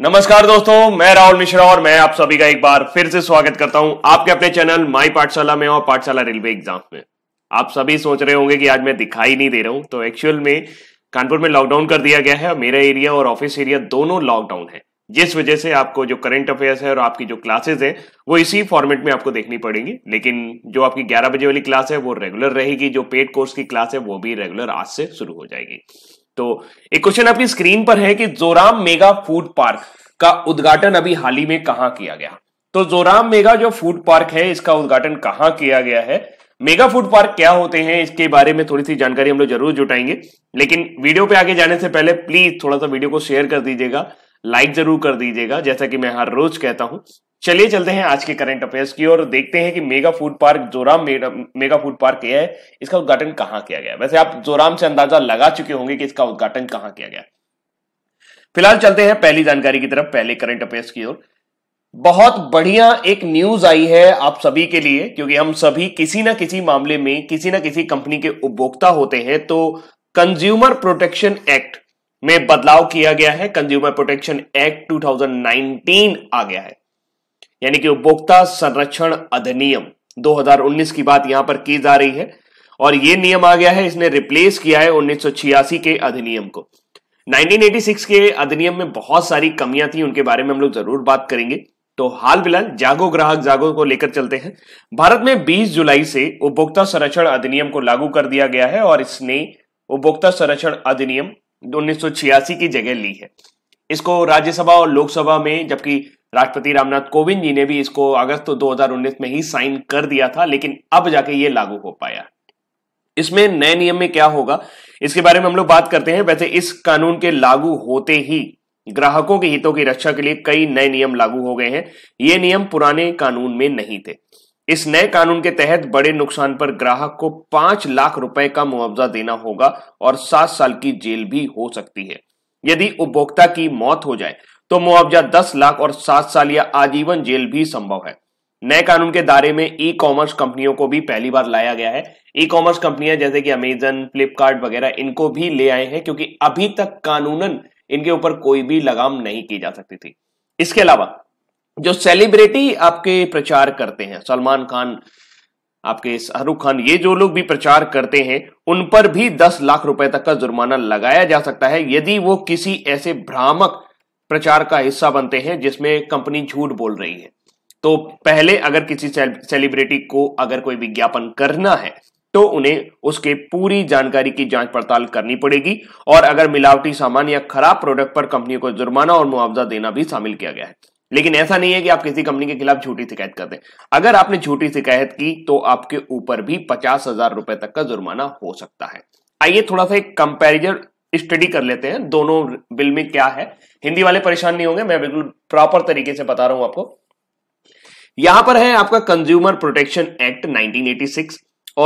नमस्कार दोस्तों मैं राहुल मिश्रा और मैं आप सभी का एक बार फिर से स्वागत करता हूं आपके अपने चैनल माई पाठशाला में और पाठशाला रेलवे एग्जाम में आप सभी सोच रहे होंगे कि आज मैं दिखाई नहीं दे रहा हूं तो एक्चुअल में कानपुर में लॉकडाउन कर दिया गया है मेरा एरिया और ऑफिस एरिया दोनों लॉकडाउन है जिस वजह से आपको जो करंट अफेयर्स है और आपकी जो क्लासेस है वो इसी फॉर्मेट में आपको देखनी पड़ेगी लेकिन जो आपकी 11 बजे वाली क्लास है वो रेगुलर रहेगी जो पेड कोर्स की क्लास है वो भी रेगुलर आज से शुरू हो जाएगी तो एक क्वेश्चन आपकी स्क्रीन पर है कि जोराम मेगा फूड पार्क का उद्घाटन अभी हाल ही में कहा किया गया तो जोराम मेगा जो फूड पार्क है इसका उद्घाटन कहां किया गया है मेगा फूड पार्क क्या होते हैं इसके बारे में थोड़ी सी जानकारी हम लोग जरूर जुटाएंगे लेकिन वीडियो पे आगे जाने से पहले प्लीज थोड़ा सा वीडियो को शेयर कर दीजिएगा लाइक जरूर कर दीजिएगा जैसा कि मैं हर रोज कहता हूं चलिए चलते हैं आज के करंट अफेयर्स की ओर देखते हैं कि mega food park Zoram mega food park क्या है इसका उद्घाटन कहां किया गया वैसे आप जोराम से अंदाजा लगा चुके होंगे कि इसका उद्घाटन कहां किया गया फिलहाल चलते हैं पहली जानकारी की तरफ पहले करंट अफेयर्स की ओर बहुत बढ़िया एक न्यूज आई है आप सभी के लिए क्योंकि हम सभी किसी ना किसी मामले में किसी ना किसी कंपनी के उपभोक्ता होते हैं तो कंज्यूमर प्रोटेक्शन एक्ट में बदलाव किया गया है कंज्यूमर प्रोटेक्शन एक्ट 2019 आ गया है यानी कि उपभोक्ता संरक्षण अधिनियम 2019 की बात यहां पर की जा रही है और ये नियम आ गया है इसने रिप्लेस किया है उन्नीस के अधिनियम को 1986 के अधिनियम में बहुत सारी कमियां थी उनके बारे में हम लोग जरूर बात करेंगे तो हाल फिलहाल जागो ग्राहक जागो को लेकर चलते हैं भारत में 20 जुलाई से उपभोक्ता संरक्षण अधिनियम को लागू कर दिया गया है और इसने उपभोक्ता संरक्षण अधिनियम उन्नीस की जगह ली है इसको राज्यसभा और लोकसभा में जबकि राष्ट्रपति रामनाथ कोविंद जी ने भी इसको अगस्त तो 2019 में ही साइन कर दिया था लेकिन अब जाके ये लागू हो पाया इसमें नए नियम में क्या होगा इसके बारे में हम लोग बात करते हैं वैसे इस कानून के लागू होते ही ग्राहकों के हितों की रक्षा के लिए कई नए नियम लागू हो गए हैं ये नियम पुराने कानून में नहीं थे इस नए कानून के तहत बड़े नुकसान पर ग्राहक को पांच लाख रुपए का मुआवजा देना होगा और सात साल की जेल भी हो सकती है यदि उपभोक्ता की मौत हो जाए तो मुआवजा दस लाख और सात साल या आजीवन जेल भी संभव है नए कानून के दायरे में ई कॉमर्स कंपनियों को भी पहली बार लाया गया है ई कॉमर्स कंपनियां जैसे कि अमेजन फ्लिपकार्ट वगैरह इनको भी ले आए हैं क्योंकि अभी तक कानूनन इनके ऊपर कोई भी लगाम नहीं की जा सकती थी इसके अलावा जो सेलिब्रिटी आपके प्रचार करते हैं सलमान खान आपके शाहरुख खान ये जो लोग भी प्रचार करते हैं उन पर भी दस लाख रुपए तक का जुर्माना लगाया जा सकता है यदि वो किसी ऐसे भ्रामक प्रचार का हिस्सा बनते हैं जिसमें कंपनी झूठ बोल रही है तो पहले अगर किसी सेलिब्रिटी को अगर कोई विज्ञापन करना है तो उन्हें उसके पूरी जानकारी की जांच पड़ताल करनी पड़ेगी और अगर मिलावटी सामान या खराब प्रोडक्ट पर कंपनी को जुर्माना और मुआवजा देना भी शामिल किया गया है लेकिन ऐसा नहीं है कि आप किसी कंपनी के खिलाफ झूठी शिकायत कर दें अगर आपने झूठी शिकायत की तो आपके ऊपर भी पचास हजार रुपए तक का जुर्माना हो सकता है आइए थोड़ा सा एक कंपेरिजन स्टडी कर लेते हैं दोनों बिल में क्या है हिंदी वाले परेशान नहीं होंगे मैं बिल्कुल प्रॉपर तरीके से बता रहा हूं आपको यहां पर है आपका कंज्यूमर प्रोटेक्शन एक्ट 1986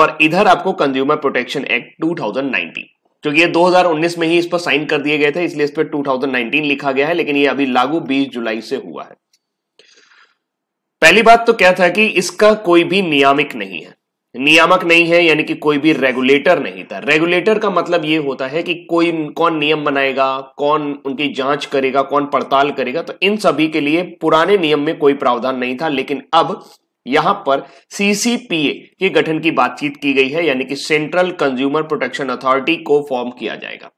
और इधर आपको कंज्यूमर प्रोटेक्शन एक्ट 2019 क्योंकि ये 2019 में ही इस पर साइन कर दिए गए थे इसलिए इस पर 2019 लिखा गया है लेकिन ये अभी लागू 20 जुलाई से हुआ है पहली बात तो क्या था कि इसका कोई भी नियामिक नहीं है नियामक नहीं है यानी कि कोई भी रेगुलेटर नहीं था रेगुलेटर का मतलब ये होता है कि कोई कौन नियम बनाएगा कौन उनकी जांच करेगा कौन पड़ताल करेगा तो इन सभी के लिए पुराने नियम में कोई प्रावधान नहीं था लेकिन अब यहां पर सीसीपीए के गठन की बातचीत की गई है यानी कि सेंट्रल कंज्यूमर प्रोटेक्शन अथॉरिटी को फॉर्म किया जाएगा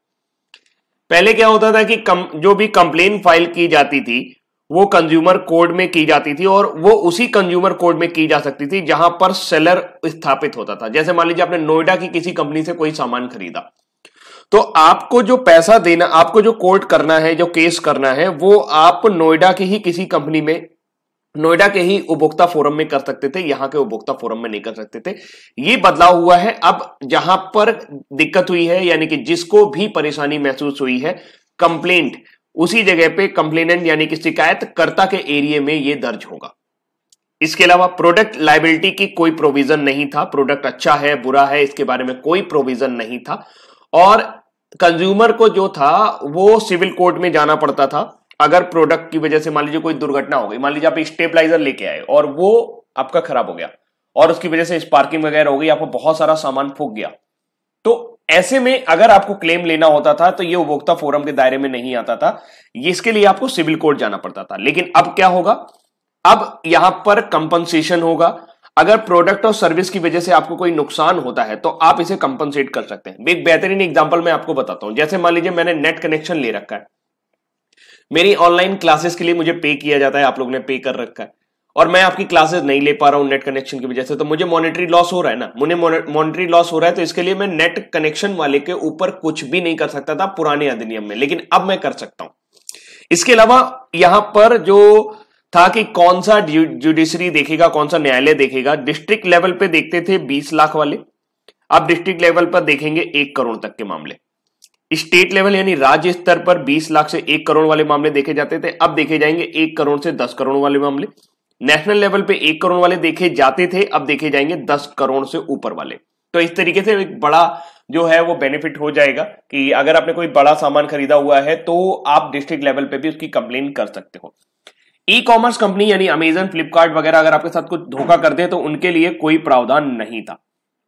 पहले क्या होता था कि कम, जो भी कंप्लेन फाइल की जाती थी वो कंज्यूमर कोड में की जाती थी और वो उसी कंज्यूमर कोड में की जा सकती थी जहां पर सेलर स्थापित होता था जैसे मान लीजिए आपने नोएडा की किसी कंपनी से कोई सामान खरीदा तो आपको जो पैसा देना आपको जो कोर्ट करना है जो केस करना है वो आप नोएडा की ही किसी कंपनी में नोएडा के ही उपभोक्ता फोरम में कर सकते थे यहां के उपभोक्ता फोरम में नहीं कर सकते थे ये बदलाव हुआ है अब जहां पर दिक्कत हुई है यानी कि जिसको भी परेशानी महसूस हुई है कंप्लेंट उसी जगह पे कंप्लेनेंट यानी कि शिकायतकर्ता के एरिए में ये दर्ज होगा इसके अलावा प्रोडक्ट लाइबिलिटी की कोई प्रोविजन नहीं था प्रोडक्ट अच्छा है बुरा है इसके बारे में कोई प्रोविजन नहीं था और कंज्यूमर को जो था वो सिविल कोर्ट में जाना पड़ता था अगर प्रोडक्ट की वजह से मान लीजिए कोई दुर्घटना हो गई मान लीजिए आप स्टेबलाइजर लेके आए और वो आपका खराब हो गया और उसकी वजह से स्पार्किंग वगैरह हो गई आपको बहुत सारा सामान फूक गया तो ऐसे में अगर आपको क्लेम लेना होता था तो ये उपभोक्ता फोरम के दायरे में नहीं आता था इसके लिए आपको सिविल कोर्ट जाना पड़ता था लेकिन अब क्या होगा अब यहां पर कंपनसेशन होगा अगर प्रोडक्ट और सर्विस की वजह से आपको कोई नुकसान होता है तो आप इसे कंपनसेट कर सकते हैं एक बेहतरीन एग्जाम्पल मैं आपको बताता हूं जैसे मान लीजिए मैंने नेट कनेक्शन ले रखा है मेरी ऑनलाइन क्लासेस के लिए मुझे पे किया जाता है आप लोगों ने पे कर रखा है और मैं आपकी क्लासेस नहीं ले पा रहा हूं नेट कनेक्शन की वजह से तो मुझे मॉनेटरी लॉस हो रहा है ना मुझे मॉनेटरी लॉस हो रहा है तो इसके लिए मैं नेट कनेक्शन वाले के ऊपर कुछ भी नहीं कर सकता था पुराने अधिनियम में लेकिन अब मैं कर सकता हूं इसके अलावा यहां पर जो था कि कौन सा जुडिशरी देखेगा कौन सा न्यायालय देखेगा डिस्ट्रिक्ट लेवल पे देखते थे बीस लाख वाले अब डिस्ट्रिक्ट लेवल पर देखेंगे एक करोड़ तक के मामले स्टेट लेवल यानी राज्य स्तर पर 20 लाख से एक करोड़ वाले मामले देखे जाते थे अब देखे जाएंगे एक करोड़ से दस करोड़ वाले मामले नेशनल लेवल पे एक करोड़ वाले देखे जाते थे अब देखे जाएंगे दस करोड़ से ऊपर वाले तो इस तरीके से एक बड़ा जो है वो बेनिफिट हो जाएगा कि अगर आपने कोई बड़ा सामान खरीदा हुआ है तो आप डिस्ट्रिक्ट लेवल पे भी उसकी कंप्लेन कर सकते हो ई कॉमर्स कंपनी यानी अमेजन फ्लिपकार्ट वगैरह अगर आपके साथ कुछ धोखा कर दे तो उनके लिए कोई प्रावधान नहीं था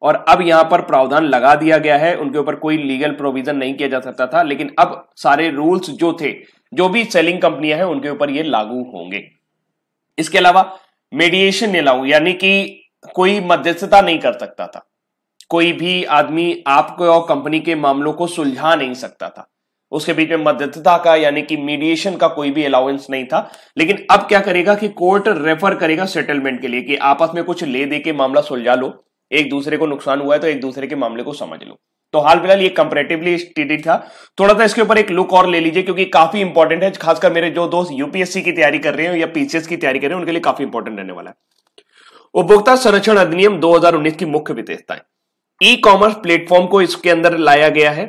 और अब यहां पर प्रावधान लगा दिया गया है उनके ऊपर कोई लीगल प्रोविजन नहीं किया जा सकता था लेकिन अब सारे रूल्स जो थे जो भी सेलिंग कंपनियां हैं उनके ऊपर ये लागू होंगे इसके अलावा मेडिएशन लाऊ यानी कि कोई मध्यस्थता नहीं कर सकता था कोई भी आदमी आपको और कंपनी के मामलों को सुलझा नहीं सकता था उसके बीच में मध्यस्थता का यानी कि मीडिएशन का कोई भी अलाउंस नहीं था लेकिन अब क्या करेगा कि कोर्ट रेफर करेगा सेटलमेंट के लिए कि आपस में कुछ ले दे के मामला सुलझा लो एक दूसरे को नुकसान हुआ है तो एक दूसरे के मामले को समझ लो तो हाल फिलहाल ये कंपेरेटिवली टीडी था थोड़ा सा इसके ऊपर एक लुक और ले लीजिए क्योंकि काफी इंपॉर्टेंट है खासकर मेरे जो दोस्त यूपीएससी की तैयारी कर रहे हैं या पीसीएस की तैयारी कर रहे हैं उनके लिए काफी इंपॉर्टेंट रहने वाला है उपभोक्ता संरक्षण अधिनियम 2019 की मुख्य विशेषताएं ई कॉमर्स प्लेटफॉर्म को इसके अंदर लाया गया है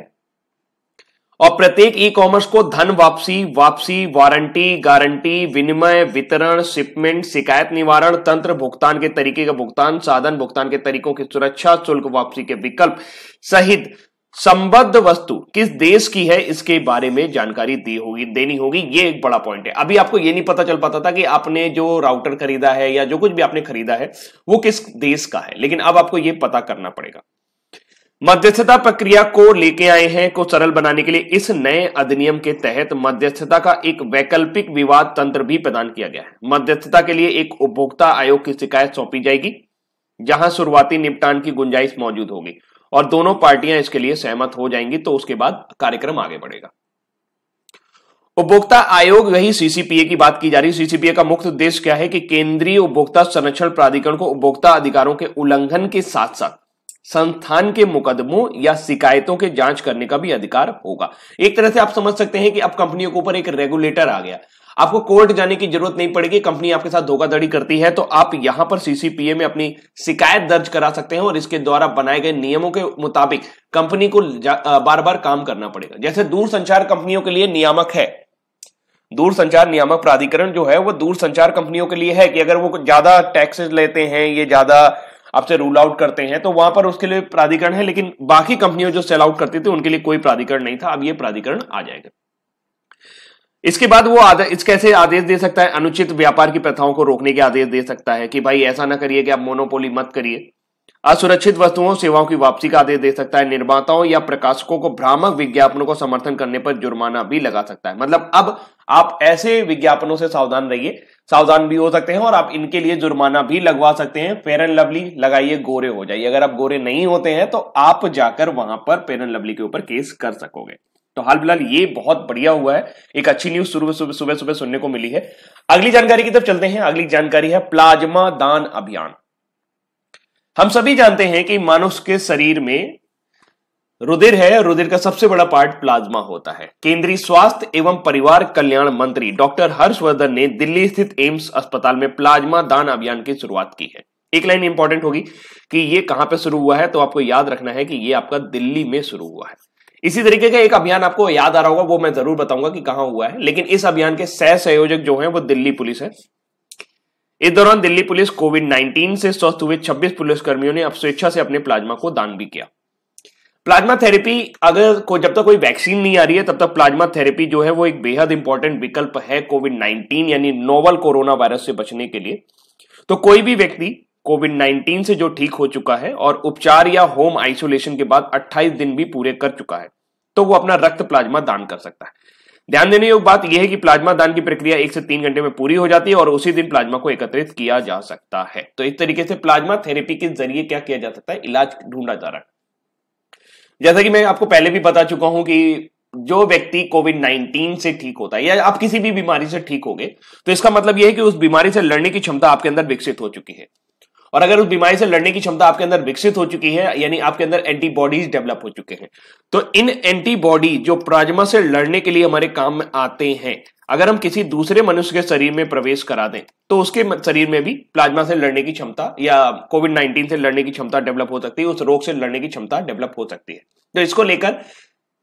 और प्रत्येक ई कॉमर्स को धन वापसी वापसी वारंटी गारंटी विनिमय वितरण शिपमेंट शिकायत निवारण तंत्र भुगतान के तरीके का भुगतान साधन भुगतान के तरीकों की सुरक्षा शुल्क वापसी के विकल्प सहित संबद्ध वस्तु किस देश की है इसके बारे में जानकारी दी होगी देनी होगी ये एक बड़ा पॉइंट है अभी आपको ये नहीं पता चल पाता था कि आपने जो राउटर खरीदा है या जो कुछ भी आपने खरीदा है वो किस देश का है लेकिन अब आपको ये पता करना पड़ेगा मध्यस्थता प्रक्रिया को लेके आए हैं को सरल बनाने के लिए इस नए अधिनियम के तहत मध्यस्थता का एक वैकल्पिक विवाद तंत्र भी प्रदान किया गया है मध्यस्थता के लिए एक उपभोक्ता आयोग की शिकायत सौंपी जाएगी जहां शुरुआती निपटान की गुंजाइश मौजूद होगी और दोनों पार्टियां इसके लिए सहमत हो जाएंगी तो उसके बाद कार्यक्रम आगे बढ़ेगा उपभोक्ता आयोग वही सीसीपीए की बात की जा रही है सीसीपीए का मुख्य उद्देश्य क्या है कि केंद्रीय उपभोक्ता संरक्षण प्राधिकरण को उपभोक्ता अधिकारों के उल्लंघन के साथ साथ संस्थान के मुकदमों या शिकायतों के जांच करने का भी अधिकार होगा एक तरह से आप समझ सकते हैं कि अब कंपनियों के ऊपर एक रेगुलेटर आ गया आपको कोर्ट जाने की जरूरत नहीं पड़ेगी कंपनी आपके साथ धोखाधड़ी करती है तो आप यहां पर सीसीपीए में अपनी शिकायत दर्ज करा सकते हैं और इसके द्वारा बनाए गए नियमों के मुताबिक कंपनी को बार बार काम करना पड़ेगा जैसे दूरसंचार कंपनियों के लिए नियामक है दूरसंचार नियामक प्राधिकरण जो है वो दूरसंचार कंपनियों के लिए है कि अगर वो ज्यादा टैक्सेस लेते हैं ये ज्यादा आपसे रूल आउट करते हैं तो वहां पर उसके लिए प्राधिकरण है लेकिन बाकी कंपनियों जो सेल आउट करती थी उनके लिए कोई प्राधिकरण नहीं था अब ये प्राधिकरण आ जाएगा इसके बाद वो इस कैसे आदेश दे सकता है अनुचित व्यापार की प्रथाओं को रोकने के आदेश दे सकता है कि भाई ऐसा ना करिए कि आप मोनोपोली मत करिए असुरक्षित वस्तुओं सेवाओं की वापसी का आदेश दे सकता है निर्माताओं या प्रकाशकों को भ्रामक विज्ञापनों को समर्थन करने पर जुर्माना भी लगा सकता है मतलब अब आप ऐसे विज्ञापनों से सावधान रहिए सावधान भी हो सकते हैं और आप इनके लिए जुर्माना भी लगवा सकते हैं फेयर एंड लवली लगाइए गोरे हो जाइए अगर आप गोरे नहीं होते हैं तो आप जाकर वहां पर फेयर एंड लवली के ऊपर केस कर सकोगे तो हाल फिलहाल ये बहुत बढ़िया हुआ है एक अच्छी न्यूज सुबह सुबह सुबह सुबह सुनने को मिली है अगली जानकारी की तरफ चलते हैं अगली जानकारी है प्लाज्मा दान अभियान हम सभी जानते हैं कि मानुष के शरीर में रुधिर है रुधिर का सबसे बड़ा पार्ट प्लाज्मा होता है केंद्रीय स्वास्थ्य एवं परिवार कल्याण मंत्री डॉक्टर हर्षवर्धन ने दिल्ली स्थित एम्स अस्पताल में प्लाज्मा दान अभियान की शुरुआत की है एक लाइन इंपॉर्टेंट होगी कि ये कहां पे शुरू हुआ है तो आपको याद रखना है कि ये आपका दिल्ली में शुरू हुआ है इसी तरीके का एक अभियान आपको याद आ रहा होगा वो मैं जरूर बताऊंगा कि कहां हुआ है लेकिन इस अभियान के सह संयोजक जो है वो दिल्ली पुलिस है इस दौरान दिल्ली पुलिस कोविड 19 से स्वस्थ हुए 26 पुलिसकर्मियों ने अब स्वेच्छा से अपने प्लाज्मा को दान भी किया प्लाज्मा थेरेपी अगर को जब तक कोई वैक्सीन नहीं आ रही है तब तक प्लाज्मा थेरेपी जो है वो एक बेहद इंपॉर्टेंट विकल्प है कोविड 19 यानी नोवल कोरोना वायरस से बचने के लिए तो कोई भी व्यक्ति कोविड 19 से जो ठीक हो चुका है और उपचार या होम आइसोलेशन के बाद 28 दिन भी पूरे कर चुका है तो वो अपना रक्त प्लाज्मा दान कर सकता है ध्यान देने योग बात यह है कि प्लाज्मा दान की प्रक्रिया एक से तीन घंटे में पूरी हो जाती है और उसी दिन प्लाज्मा को एकत्रित किया जा सकता है तो इस तरीके से प्लाज्मा थेरेपी के जरिए क्या किया जा सकता है इलाज ढूंढा जा रहा है जैसा कि मैं आपको पहले भी बता चुका हूं कि जो व्यक्ति कोविड 19 से ठीक होता है या आप किसी भी बीमारी से ठीक हो गए तो इसका मतलब यह है कि उस बीमारी से लड़ने की क्षमता आपके अंदर विकसित हो चुकी है और अगर उस बीमारी से लड़ने की क्षमता आपके अंदर विकसित हो चुकी है यानी आपके अंदर एंटीबॉडीज डेवलप हो चुके हैं तो इन एंटीबॉडी जो प्लाज्मा से लड़ने के लिए हमारे काम में आते हैं अगर हम किसी दूसरे मनुष्य के शरीर में प्रवेश करा दें तो उसके शरीर में भी प्लाज्मा से लड़ने की क्षमता या कोविड 19 से लड़ने की क्षमता डेवलप हो सकती है उस रोग से लड़ने की क्षमता डेवलप हो सकती है तो इसको लेकर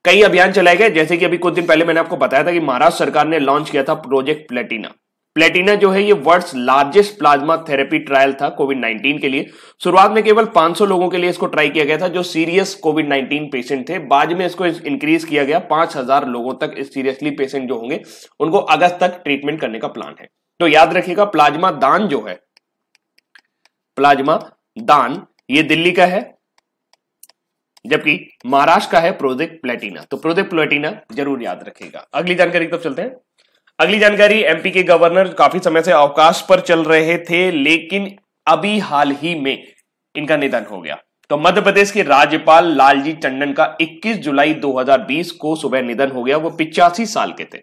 कई अभियान चलाए गए जैसे कि अभी कुछ दिन पहले मैंने आपको बताया था कि महाराष्ट्र सरकार ने लॉन्च किया था प्रोजेक्ट प्लेटिना प्लेटिना जो है ये world largest plasma therapy trial था कोविड 19 के लिए शुरुआत में केवल 500 लोगों के लिए इसको ट्राई किया गया था जो सीरियस कोविड 19 पेशेंट थे बाद में इसको इंक्रीज किया गया 5000 लोगों तक सीरियसली पेशेंट जो होंगे उनको अगस्त तक ट्रीटमेंट करने का प्लान है तो याद रखिएगा प्लाज्मा दान जो है प्लाज्मा दान ये दिल्ली का है जबकि महाराष्ट्र का है प्रोजेक्ट प्लेटिना तो प्रोजेक्ट प्लेटिना जरूर याद रखेगा अगली जानकारी तब चलते हैं अगली जानकारी एमपी के गवर्नर काफी समय से अवकाश पर चल रहे थे लेकिन अभी हाल ही में इनका निधन हो गया तो मध्य प्रदेश के राज्यपाल लालजी टंडन का 21 जुलाई 2020 को सुबह निधन हो गया वो पिचासी साल के थे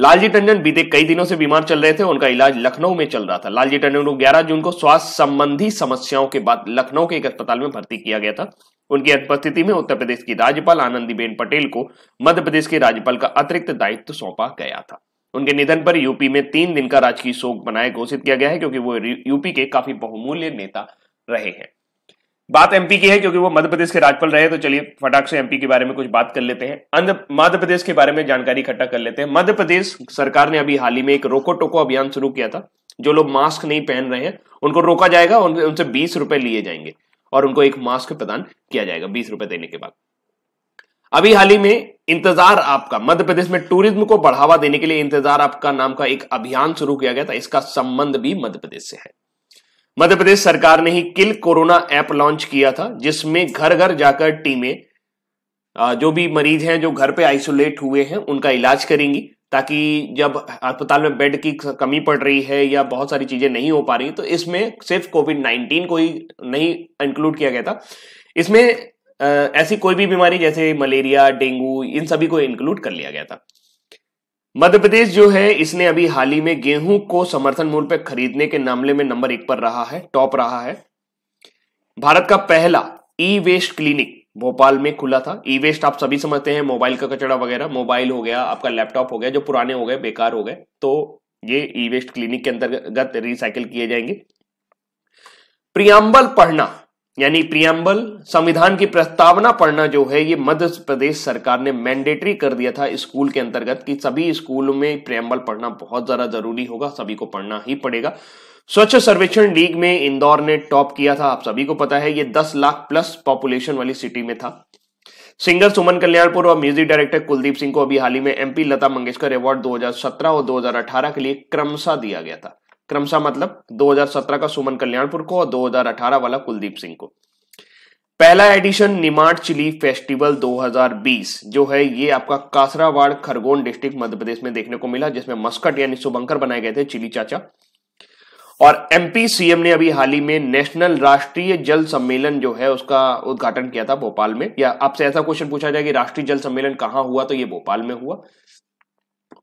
लालजी टंडन बीते कई दिनों से बीमार चल रहे थे उनका इलाज लखनऊ में चल रहा था लालजी टंडन को 11 जून को स्वास्थ्य संबंधी समस्याओं के बाद लखनऊ के एक अस्पताल में भर्ती किया गया था उनकी अनुपस्थिति में उत्तर प्रदेश की राज्यपाल आनंदीबेन पटेल को मध्य प्रदेश के राज्यपाल का अतिरिक्त दायित्व सौंपा गया था उनके निधन पर यूपी में तीन दिन का राजकीय शोक बनाए घोषित किया गया है क्योंकि वो यूपी के काफी बहुमूल्य नेता रहे हैं बात एमपी की है क्योंकि वो मध्य प्रदेश के राज्यपाल रहे तो चलिए फटाक से एमपी के बारे में कुछ बात कर लेते हैं मध्य प्रदेश के बारे में जानकारी इकट्ठा कर लेते हैं मध्य प्रदेश सरकार ने अभी हाल ही में एक रोको टोको अभियान शुरू किया था जो लोग मास्क नहीं पहन रहे हैं उनको रोका जाएगा उन, उनसे बीस रुपए लिए जाएंगे और उनको एक मास्क प्रदान किया जाएगा बीस रुपए देने के बाद अभी हाल ही में इंतजार आपका मध्य प्रदेश में टूरिज्म को बढ़ावा देने के लिए इंतजार आपका नाम का एक अभियान शुरू किया गया था इसका संबंध भी मध्य प्रदेश से है मध्य प्रदेश सरकार ने ही किल कोरोना ऐप लॉन्च किया था जिसमें घर घर जाकर टीमें जो भी मरीज हैं जो घर पे आइसोलेट हुए हैं उनका इलाज करेंगी ताकि जब अस्पताल में बेड की कमी पड़ रही है या बहुत सारी चीजें नहीं हो पा रही तो इसमें सिर्फ कोविड नाइन्टीन को ही नहीं इंक्लूड किया गया था इसमें ऐसी कोई भी बीमारी जैसे मलेरिया डेंगू इन सभी को इंक्लूड कर लिया गया था मध्य प्रदेश जो है इसने अभी हाल ही में गेहूं को समर्थन मूल्य पर खरीदने के मामले में नंबर एक पर रहा है टॉप रहा है भारत का पहला ई वेस्ट क्लिनिक भोपाल में खुला था ई वेस्ट आप सभी समझते हैं मोबाइल का कचरा वगैरह मोबाइल हो गया आपका लैपटॉप हो गया जो पुराने हो गए बेकार हो गए तो ये ई वेस्ट क्लिनिक के अंतर्गत रिसाइकिल किए जाएंगे प्रियाम्बल पढ़ना यानी प्रियम्बल संविधान की प्रस्तावना पढ़ना जो है ये मध्य प्रदेश सरकार ने मैंडेटरी कर दिया था स्कूल के अंतर्गत कि सभी स्कूलों में प्रियम्बल पढ़ना बहुत ज्यादा जरूरी होगा सभी को पढ़ना ही पड़ेगा स्वच्छ सर्वेक्षण लीग में इंदौर ने टॉप किया था आप सभी को पता है ये 10 लाख प्लस पॉपुलेशन वाली सिटी में था सिंगर सुमन कल्याणपुर और म्यूजिक डायरेक्टर कुलदीप सिंह को अभी हाल ही में एमपी लता मंगेशकर अवार्ड 2017 और 2018 के लिए क्रमशः दिया गया था क्रमशः मतलब 2017 का सुमन कल्याणपुर को और 2018 वाला कुलदीप सिंह को पहला एडिशन निमाड़ चिली फेस्टिवल 2020 जो है ये आपका कासरावाड़ खरगोन डिस्ट्रिक्ट मध्य प्रदेश में देखने को मिला जिसमें मस्कट यानी शुभंकर बनाए गए थे चिली चाचा और एमपी सीएम ने अभी हाल ही में नेशनल राष्ट्रीय जल सम्मेलन जो है उसका उद्घाटन किया था भोपाल में या आपसे ऐसा क्वेश्चन पूछा जाए कि राष्ट्रीय जल सम्मेलन कहां हुआ तो ये भोपाल में हुआ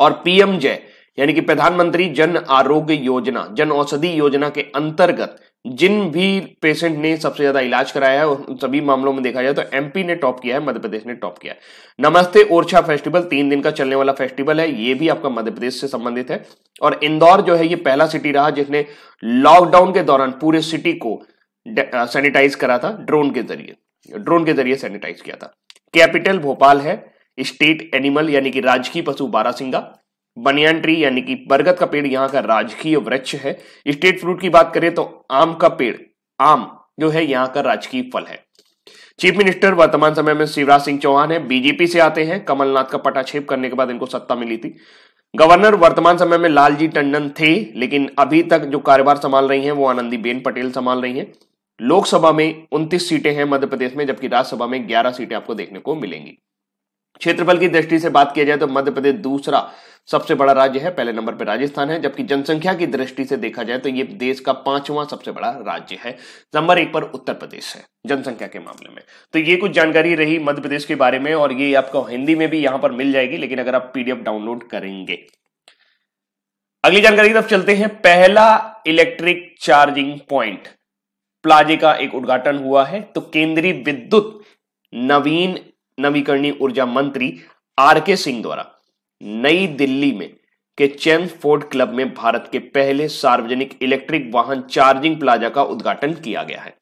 और पीएम जय यानी कि प्रधानमंत्री जन आरोग्य योजना जन औषधि योजना के अंतर्गत जिन भी पेशेंट ने सबसे ज्यादा इलाज कराया है उन सभी मामलों में देखा जाए तो एमपी ने टॉप किया है मध्य प्रदेश ने टॉप किया है नमस्ते ओरछा फेस्टिवल तीन दिन का चलने वाला फेस्टिवल है ये भी आपका मध्य प्रदेश से संबंधित है और इंदौर जो है ये पहला सिटी रहा जिसने लॉकडाउन के दौरान पूरे सिटी को सैनिटाइज करा था ड्रोन के जरिए ड्रोन के जरिए सैनिटाइज किया था कैपिटल भोपाल है स्टेट एनिमल यानी कि राजकीय पशु बारासिंगा बनियान ट्री यानी कि बरगद का पेड़ यहाँ का राजकीय वृक्ष है स्टेट फ्रूट की बात करें तो आम का पेड़ आम जो है यहाँ का राजकीय फल है चीफ मिनिस्टर वर्तमान समय में शिवराज सिंह चौहान है बीजेपी से आते हैं कमलनाथ का पटाक्षेप करने के बाद इनको सत्ता मिली थी गवर्नर वर्तमान समय में लालजी टंडन थे लेकिन अभी तक जो कार्यभार संभाल रही हैं वो आनंदीबेन पटेल संभाल रही हैं लोकसभा में 29 सीटें हैं मध्य प्रदेश में जबकि राज्यसभा में ग्यारह सीटें आपको देखने को मिलेंगी क्षेत्रफल की दृष्टि से बात किया जाए तो मध्य प्रदेश दूसरा सबसे बड़ा राज्य है पहले नंबर पर राजस्थान है जबकि जनसंख्या की दृष्टि से देखा जाए तो ये देश का पांचवा सबसे बड़ा राज्य है नंबर एक पर उत्तर प्रदेश है जनसंख्या के मामले में तो ये कुछ जानकारी रही मध्य प्रदेश के बारे में और ये आपको हिंदी में भी यहां पर मिल जाएगी लेकिन अगर आप पीडीएफ डाउनलोड करेंगे अगली जानकारी तरफ चलते हैं पहला इलेक्ट्रिक चार्जिंग पॉइंट प्लाजे का एक उद्घाटन हुआ है तो केंद्रीय विद्युत नवीन नवीकरणीय ऊर्जा मंत्री आर के सिंह द्वारा नई दिल्ली में के चैन फोर्ड क्लब में भारत के पहले सार्वजनिक इलेक्ट्रिक वाहन चार्जिंग प्लाजा का उद्घाटन किया गया है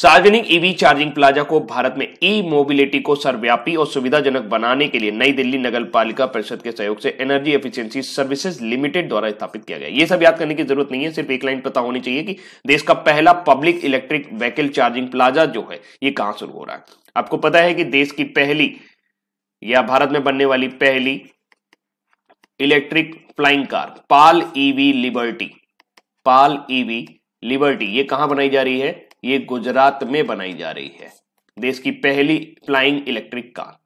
सार्वजनिक ईवी e चार्जिंग प्लाजा को भारत में ई मोबिलिटी को सर्वव्यापी और सुविधाजनक बनाने के लिए नई दिल्ली नगर पालिका परिषद के सहयोग से एनर्जी एफिशिएंसी सर्विसेज लिमिटेड द्वारा स्थापित किया गया यह सब याद करने की जरूरत नहीं है सिर्फ एक लाइन पता होनी चाहिए कि देश का पहला public electric vehicle charging plaza जो है ये कहां शुरू हो रहा है आपको पता है कि देश की पहली या भारत में बनने वाली पहली electric flying car PAL EV Liberty PAL EV Liberty ये कहां बनाई जा रही है ये गुजरात में बनाई जा रही है देश की पहली फ्लाइंग इलेक्ट्रिक कार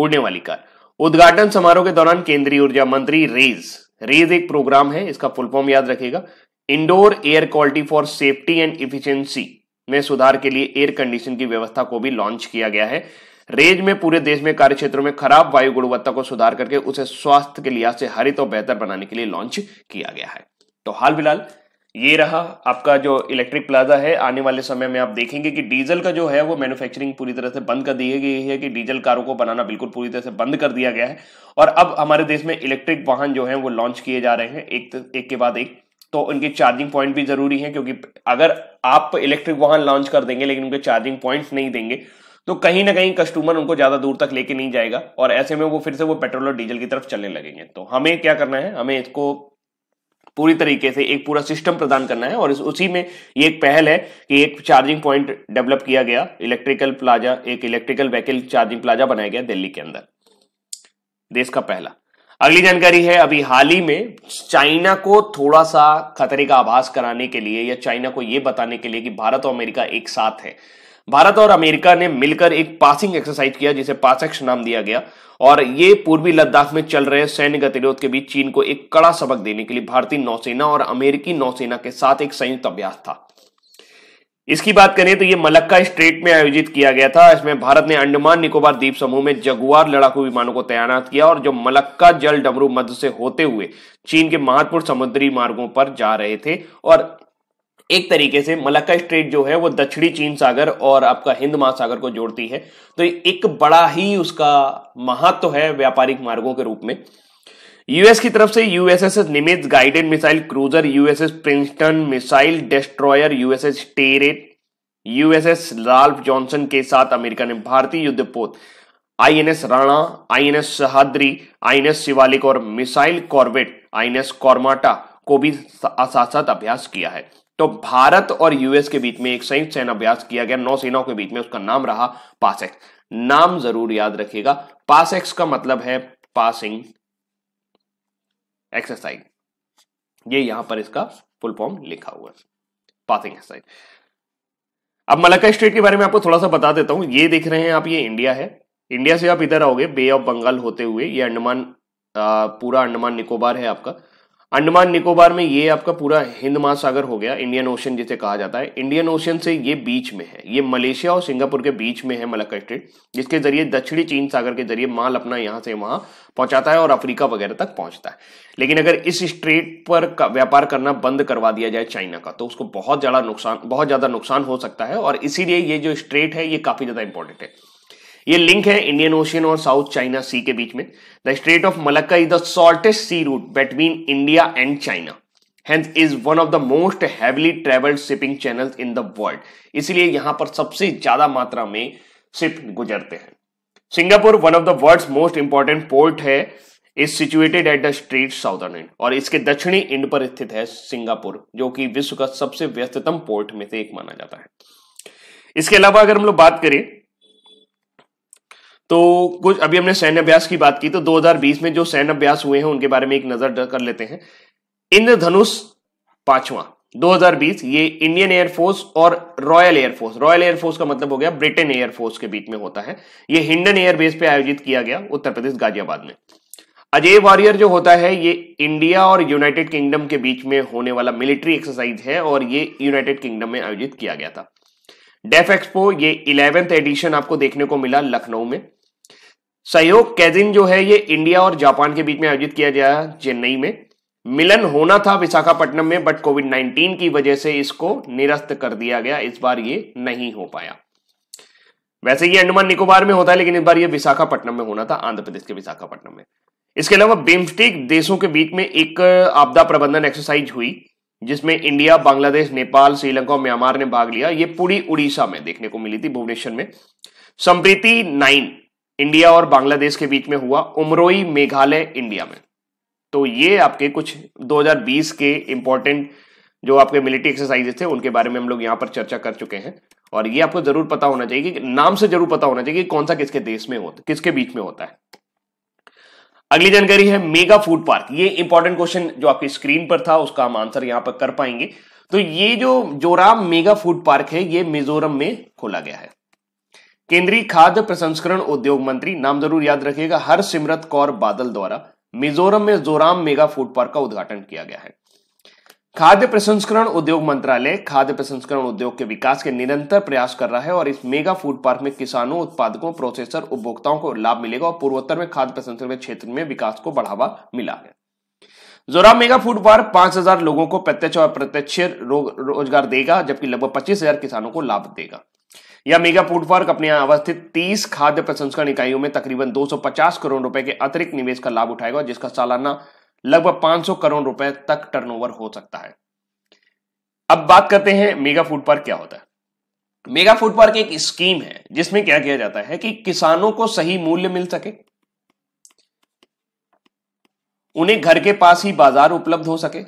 उड़ने वाली कार उद्घाटन समारोह के दौरान केंद्रीय ऊर्जा मंत्री रेज रेज एक प्रोग्राम है इसका फुल फॉर्म याद रखेगा indoor air quality for safety and efficiency में सुधार के लिए एयर कंडीशन की व्यवस्था को भी लॉन्च किया गया है रेज में पूरे देश में कार्य क्षेत्रों में खराब वायु गुणवत्ता को सुधार करके उसे स्वास्थ्य के लिहाज से हरित और बेहतर बनाने के लिए लॉन्च किया गया है तो हाल फिलहाल ये रहा आपका जो इलेक्ट्रिक प्लाजा है आने वाले समय में आप देखेंगे कि डीजल का जो है वो मैन्युफैक्चरिंग पूरी तरह से बंद कर दी गई है कि डीजल कारों को बनाना बिल्कुल पूरी तरह से बंद कर दिया गया है और अब हमारे देश में इलेक्ट्रिक वाहन जो है वो लॉन्च किए जा रहे हैं एक एक के बाद एक तो उनके चार्जिंग पॉइंट भी जरूरी है क्योंकि अगर आप इलेक्ट्रिक वाहन लॉन्च कर देंगे लेकिन उनके चार्जिंग पॉइंट नहीं देंगे तो कहीं ना कहीं कस्टमर उनको ज्यादा दूर तक लेके नहीं जाएगा और ऐसे में वो फिर से वो पेट्रोल और डीजल की तरफ चलने लगेंगे तो हमें क्या करना है हमें इसको पूरी तरीके से एक पूरा सिस्टम प्रदान करना है और इस उसी में ये एक पहल है कि एक चार्जिंग पॉइंट डेवलप किया गया इलेक्ट्रिकल प्लाजा एक इलेक्ट्रिकल व्हीकल चार्जिंग प्लाजा बनाया गया दिल्ली के अंदर देश का पहला अगली जानकारी है अभी हाल ही में चाइना को थोड़ा सा खतरे का आभास कराने के लिए या चाइना को यह बताने के लिए कि भारत और अमेरिका एक साथ है भारत और अमेरिका ने मिलकर एक पासिंग एक्सरसाइज किया जिसे पासेक्स नाम दिया गया और ये पूर्वी लद्दाख में चल रहे सैन्य गतिरोध के बीच चीन को एक कड़ा सबक देने के लिए भारतीय नौसेना और अमेरिकी नौसेना के साथ एक संयुक्त अभ्यास था इसकी बात करें तो ये मलक्का स्ट्रेट में आयोजित किया गया था इसमें भारत ने अंडमान निकोबार द्वीप समूह में जगुआर लड़ाकू विमानों को तैनात किया और जो मलक्का जल डमरू मध्य से होते हुए चीन के महत्वपूर्ण समुद्री मार्गों पर जा रहे थे और एक तरीके से मलक्का स्ट्रेट जो है वो दक्षिणी चीन सागर और आपका हिंद महासागर को जोड़ती है तो एक बड़ा ही उसका महत्व तो है व्यापारिक मार्गों के रूप में यूएस की तरफ से USS Nimitz guided missile cruiser USS Princeton missile destroyer USS Sterett USS Ralph Johnson के साथ अमेरिका ने भारतीय युद्धपोत INS Rana INS Sahyadri INS Shivalik और मिसाइल कॉर्बेट आईएनएस कॉर्माटा को भी साथ साथ अभ्यास किया है तो भारत और यूएस के बीच में एक संयुक्त सैन्य अभ्यास किया गया नौसेनाओं के बीच में उसका नाम रहा पासेक्स नाम जरूर याद रखिएगा पासेक्स का मतलब है पासिंग एक्सरसाइज ये यहां पर इसका फुल फॉर्म लिखा हुआ है पासिंग एक्सरसाइज अब मलक्का स्ट्रेट के बारे में आपको थोड़ा सा बता देता हूं ये देख रहे हैं आप ये इंडिया है इंडिया से आप इधर आओगे बे ऑफ बंगाल होते हुए ये अंडमान पूरा अंडमान निकोबार है आपका अंडमान निकोबार में ये आपका पूरा हिंद महासागर हो गया इंडियन ओशन जिसे कहा जाता है इंडियन ओशन से ये बीच में है ये मलेशिया और सिंगापुर के बीच में है मलक्का स्ट्रेट जिसके जरिए दक्षिणी चीन सागर के जरिए माल अपना यहां से वहां पहुंचाता है और अफ्रीका वगैरह तक पहुंचता है लेकिन अगर इस स्ट्रेट पर व्यापार करना बंद करवा दिया जाए चाइना का तो उसको बहुत ज्यादा नुकसान बहुत ज्यादा नुकसान हो सकता है और इसीलिए ये जो स्ट्रेट है ये काफी ज्यादा इंपॉर्टेंट है ये लिंक है इंडियन ओशियन और साउथ चाइना सी के बीच में the strait of Malacca is the shortest sea route between India and China hence is one of the most heavily travelled shipping channel in the world इसलिए यहां पर सबसे ज्यादा मात्रा में शिप गुजरते हैं Singapore one of the world most important port है is situated at the strait southern end और इसके दक्षिणी इंड पर स्थित है सिंगापुर जो कि विश्व का सबसे व्यस्ततम पोर्ट में से एक माना जाता है इसके अलावा अगर हम लोग बात करें तो कुछ अभी हमने सैन्य अभ्यास की बात की तो 2020 में जो सैन्य अभ्यास हुए हैं उनके बारे में एक नजर कर लेते हैं इंद्रधनुष पांचवा 2020 ये इंडियन एयरफोर्स और रॉयल एयरफोर्स रॉयल एयरफोर्स का मतलब हो गया ब्रिटेन एयरफोर्स के बीच में होता है ये हिंडन एयरबेस पे आयोजित किया गया उत्तर प्रदेश गाजियाबाद में अजय वॉरियर जो होता है ये इंडिया और यूनाइटेड किंगडम के बीच में होने वाला मिलिट्री एक्सरसाइज है और ये यूनाइटेड किंगडम में आयोजित किया गया था डेफ एक्सपो ये इलेवेंथ एडिशन आपको देखने को मिला लखनऊ में सहयोग कैदिन जो है ये इंडिया और जापान के बीच में आयोजित किया गया चेन्नई में मिलन होना था विशाखापट्टनम में बट कोविड 19 की वजह से इसको निरस्त कर दिया गया इस बार ये नहीं हो पाया वैसे ये अंडमान निकोबार में होता है लेकिन इस बार ये विशाखापट्टनम में होना था आंध्र प्रदेश के विशाखापट्टनम में इसके अलावा बिम्स्टिक देशों के बीच में एक आपदा प्रबंधन एक्सरसाइज हुई जिसमें इंडिया बांग्लादेश नेपाल श्रीलंका और म्यांमार ने भाग लिया ये पूरी उड़ीसा में देखने को मिली थी भुवनेश्वर में संप्रीति नाइन इंडिया और बांग्लादेश के बीच में हुआ उमरोई मेघालय इंडिया में तो ये आपके कुछ 2020 के इंपॉर्टेंट जो आपके मिलिट्री एक्सरसाइजेस थे उनके बारे में हम लोग यहां पर चर्चा कर चुके हैं और ये आपको जरूर पता होना चाहिए कि नाम से जरूर पता होना चाहिए कि कौन सा किसके देश में होता किसके बीच में होता है अगली जानकारी है मेगा फूड पार्क ये इंपॉर्टेंट क्वेश्चन जो आपकी स्क्रीन पर था उसका हम आंसर यहां पर कर पाएंगे तो ये जो जोराम मेगा फूड पार्क है ये मिजोरम में खोला गया है केंद्रीय खाद्य प्रसंस्करण उद्योग मंत्री नाम जरूर याद हर हरसिमरत कौर बादल द्वारा मिजोरम में जोराम मेगा फूड पार्क का उद्घाटन किया गया है खाद्य प्रसंस्करण उद्योग मंत्रालय खाद्य प्रसंस्करण उद्योग के विकास के निरंतर प्रयास कर रहा है और इस मेगा फूड पार्क में किसानों उत्पादकों प्रोसेसर उपभोक्ताओं को लाभ मिलेगा और पूर्वोत्तर में खाद्य प्रसंस्करण क्षेत्र में विकास को बढ़ावा मिला है जोरा मेगा फूड पार्क 5000 लोगों को प्रत्यक्ष और प्रत्यक्ष रोजगार देगा जबकि लगभग 25000 किसानों को लाभ देगा यह मेगा फूड पार्क अपने यहां अवस्थित 30 खाद्य प्रसंस्करण इकाइयों में तकरीबन 250 करोड़ रुपए के अतिरिक्त निवेश का लाभ उठाएगा जिसका सालाना लगभग 500 करोड़ रुपए तक टर्नओवर हो सकता है अब बात करते हैं मेगा फूड पार्क क्या होता है मेगा फूड पार्क एक स्कीम है जिसमें क्या किया जाता है कि किसानों को सही मूल्य मिल सके उन्हें घर के पास ही बाजार उपलब्ध हो सके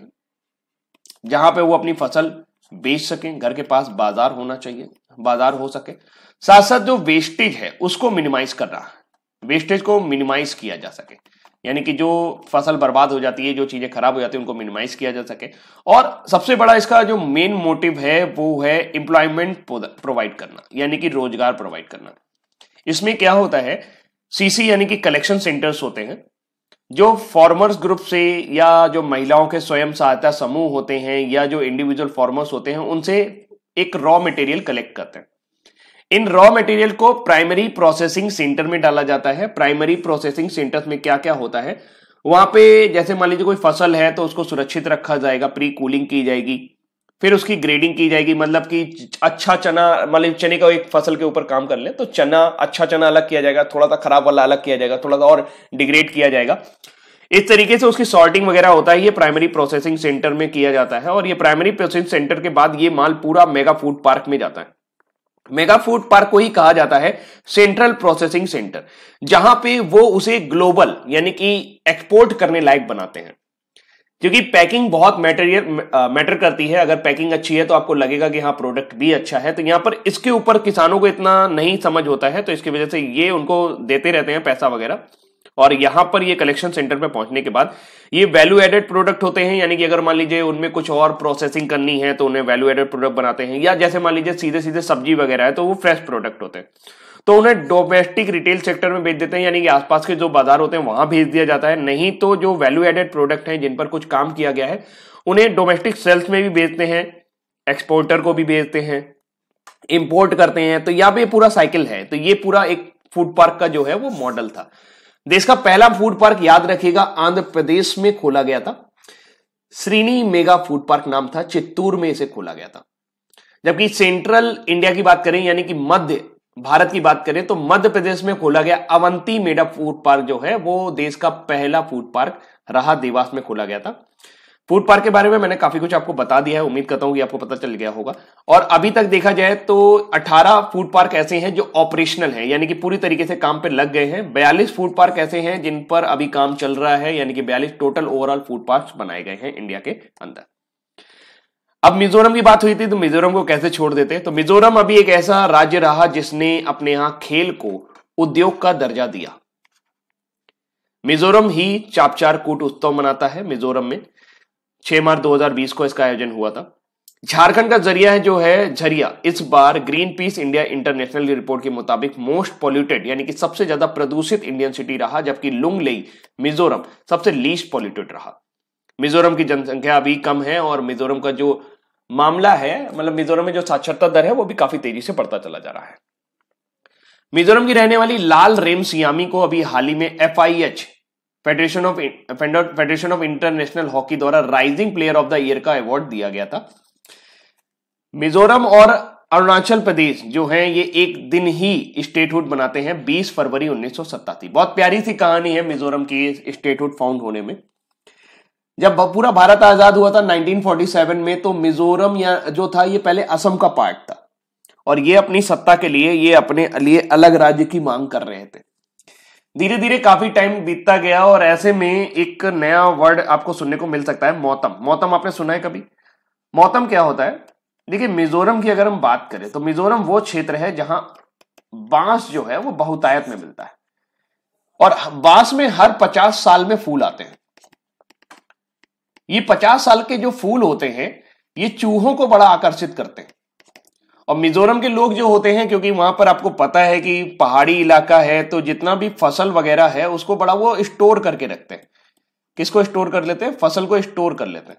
जहां पे वो अपनी फसल बेच सकें घर के पास बाजार होना चाहिए बाजार हो सके साथ साथ जो वेस्टेज है उसको मिनिमाइज करना वेस्टेज को मिनिमाइज किया जा सके यानी कि जो फसल बर्बाद हो जाती है जो चीजें खराब हो जाती है उनको मिनिमाइज किया जा सके और सबसे बड़ा इसका जो मेन मोटिव है वो है एम्प्लॉयमेंट प्रोवाइड करना यानी कि रोजगार प्रोवाइड करना इसमें क्या होता है सीसी यानी कि कलेक्शन सेंटर्स होते हैं जो फॉर्मर्स ग्रुप से या जो महिलाओं के स्वयं सहायता समूह होते हैं या जो इंडिविजुअल फॉर्मर्स होते हैं उनसे एक रॉ मटेरियल कलेक्ट करते हैं इन रॉ मटेरियल को प्राइमरी प्रोसेसिंग सेंटर में डाला जाता है प्राइमरी प्रोसेसिंग सेंटर में क्या क्या होता है वहां पे जैसे मान लीजिए कोई फसल है तो उसको सुरक्षित रखा जाएगा प्री कूलिंग की जाएगी फिर उसकी ग्रेडिंग की जाएगी मतलब कि अच्छा चना मतलब चने का एक फसल के ऊपर काम कर ले तो चना अच्छा चना अलग किया जाएगा थोड़ा सा खराब वाला अलग किया जाएगा थोड़ा सा और डिग्रेड किया जाएगा इस तरीके से उसकी सॉर्टिंग वगैरह होता है ये प्राइमरी प्रोसेसिंग सेंटर में किया जाता है और ये प्राइमरी प्रोसेसिंग सेंटर के बाद ये माल पूरा मेगा फूड पार्क में जाता है मेगा फूड पार्क को ही कहा जाता है सेंट्रल प्रोसेसिंग सेंटर जहां पे वो उसे ग्लोबल यानी कि एक्सपोर्ट करने लायक बनाते हैं क्योंकि पैकिंग बहुत मैटेरियल मैटर करती है अगर पैकिंग अच्छी है तो आपको लगेगा कि हाँ प्रोडक्ट भी अच्छा है तो यहाँ पर इसके ऊपर किसानों को इतना नहीं समझ होता है तो इसकी वजह से ये उनको देते रहते हैं पैसा वगैरह और यहाँ पर ये कलेक्शन सेंटर पे पहुंचने के बाद ये वैल्यू एडेड प्रोडक्ट होते हैं यानी कि अगर मान लीजिए उनमें कुछ और प्रोसेसिंग करनी है तो उन्हें वैल्यू एडेड प्रोडक्ट बनाते हैं या जैसे मान लीजिए सीधे सीधे सब्जी वगैरह है तो वो फ्रेश प्रोडक्ट होते हैं तो उन्हें डोमेस्टिक रिटेल सेक्टर में भेज देते हैं यानी कि आसपास के जो बाजार होते हैं वहां भेज दिया जाता है नहीं तो जो वैल्यू एडेड प्रोडक्ट हैं जिन पर कुछ काम किया गया है उन्हें डोमेस्टिक सेल्स में भी भेजते हैं एक्सपोर्टर को भी भेजते हैं इंपोर्ट करते हैं तो यहाँ पे पूरा साइकिल है तो ये पूरा एक फूड पार्क का जो है वो मॉडल था देश का पहला फूड पार्क याद रखेगा आंध्र प्रदेश में खोला गया था श्रीनी मेगा फूड पार्क नाम था चित्तूर में इसे खोला गया था जबकि सेंट्रल इंडिया की बात करें यानी कि मध्य भारत की बात करें तो मध्य प्रदेश में खोला गया अवंती मेडा फूड पार्क जो है वो देश का पहला फूड पार्क रहा देवास में खोला गया था फूड पार्क के बारे में मैंने काफी कुछ आपको बता दिया है उम्मीद करता हूं कि आपको पता चल गया होगा और अभी तक देखा जाए तो 18 फूड पार्क ऐसे हैं जो ऑपरेशनल हैं यानी कि पूरी तरीके से काम पे लग गए हैं 42 फूड पार्क ऐसे हैं जिन पर अभी काम चल रहा है यानी कि 42 टोटल ओवरऑल फूड पार्क बनाए गए हैं इंडिया के अंदर अब मिजोरम की बात हुई थी तो मिजोरम को कैसे छोड़ देते तो मिजोरम अभी एक ऐसा राज्य रहा जिसने अपने यहां खेल को उद्योग का दर्जा दिया मिजोरम ही चापचार कूट उत्सव मनाता है मिजोरम में 6 मार्च 2020 को इसका आयोजन हुआ था झारखंड का जरिया है जो है झरिया इस बार Green Peace India International report के मुताबिक मोस्ट पॉल्यूटेड यानी कि सबसे ज्यादा प्रदूषित इंडियन सिटी रहा जबकि लुंगलेई मिजोरम सबसे लीस्ट पॉल्यूटेड रहा मिजोरम की जनसंख्या अभी कम है और मिजोरम का जो मामला है मतलब मिजोरम में जो साक्षरता दर है वो भी काफी तेजी से बढ़ता चला जा रहा है मिजोरम की रहने वाली लाल रेम सियामी को अभी हाल ही में F I H federation of federation of international hockey द्वारा rising player of the year का अवार्ड दिया गया था मिजोरम और अरुणाचल प्रदेश जो है ये एक दिन ही स्टेटहुड बनाते हैं 20 फरवरी उन्नीस बहुत प्यारी सी कहानी है मिजोरम की स्टेटहुड फाउंड होने में जब पूरा भारत आजाद हुआ था 1947 में तो मिजोरम या जो था ये पहले असम का पार्ट था और ये अपनी सत्ता के लिए ये अपने लिए अलग राज्य की मांग कर रहे थे धीरे धीरे काफी टाइम बीतता गया और ऐसे में एक नया वर्ड आपको सुनने को मिल सकता है मौतम मौतम आपने सुना है कभी मौतम क्या होता है देखिए मिजोरम की अगर हम बात करें तो मिजोरम वो क्षेत्र है जहां बांस जो है वो बहुतायत में मिलता है और बांस में हर पचास साल में फूल आते हैं ये पचास साल के जो फूल होते हैं ये चूहों को बड़ा आकर्षित करते हैं और मिजोरम के लोग जो होते हैं क्योंकि वहां पर आपको पता है कि पहाड़ी इलाका है तो जितना भी फसल वगैरह है उसको बड़ा वो स्टोर करके रखते हैं किसको स्टोर कर लेते हैं फसल को स्टोर कर लेते हैं